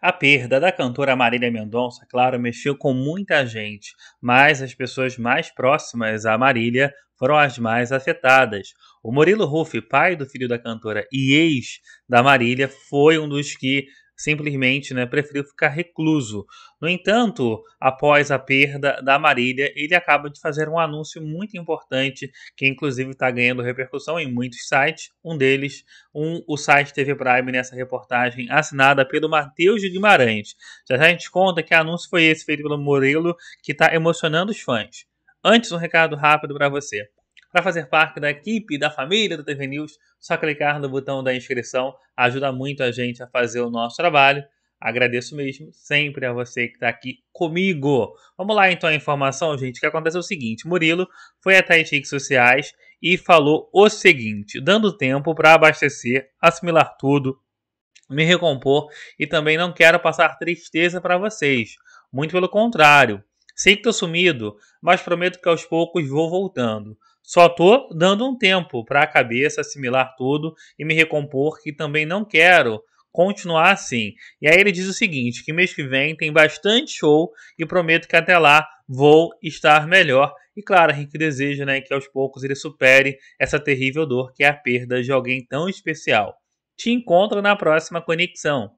A perda da cantora Marília Mendonça, claro, mexeu com muita gente, mas as pessoas mais próximas à Marília foram as mais afetadas. O Murilo Ruff, pai do filho da cantora e ex da Marília, foi um dos que simplesmente né, preferiu ficar recluso. No entanto, após a perda da Marília, ele acaba de fazer um anúncio muito importante que inclusive está ganhando repercussão em muitos sites. Um deles, um, o site TV Prime nessa reportagem assinada pelo Matheus de Guimarães. Já, já a gente conta que anúncio foi esse feito pelo Morelo que está emocionando os fãs. Antes, um recado rápido para você. Para fazer parte da equipe, da família do TV News, só clicar no botão da inscrição, ajuda muito a gente a fazer o nosso trabalho. Agradeço mesmo sempre a você que está aqui comigo. Vamos lá então a informação, gente. O que acontece é o seguinte: Murilo foi até as redes sociais e falou o seguinte, dando tempo para abastecer, assimilar tudo, me recompor e também não quero passar tristeza para vocês. Muito pelo contrário. Sei que estou sumido, mas prometo que aos poucos vou voltando. Só tô dando um tempo para a cabeça assimilar tudo e me recompor, que também não quero continuar assim. E aí ele diz o seguinte: que mês que vem tem bastante show e prometo que até lá vou estar melhor. E claro, a gente deseja né, que aos poucos ele supere essa terrível dor que é a perda de alguém tão especial. Te encontro na próxima conexão.